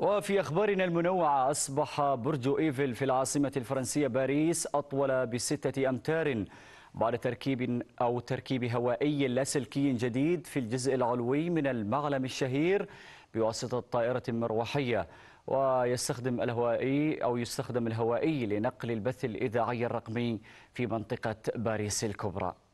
وفي أخبارنا المنوعة أصبح برج إيفل في العاصمة الفرنسية باريس أطول بستة أمتار بعد تركيب أو تركيب هوائي لاسلكي جديد في الجزء العلوي من المعلم الشهير بواسطة طائرة مروحية ويستخدم الهوائي أو يستخدم الهوائي لنقل البث الإذاعي الرقمي في منطقة باريس الكبرى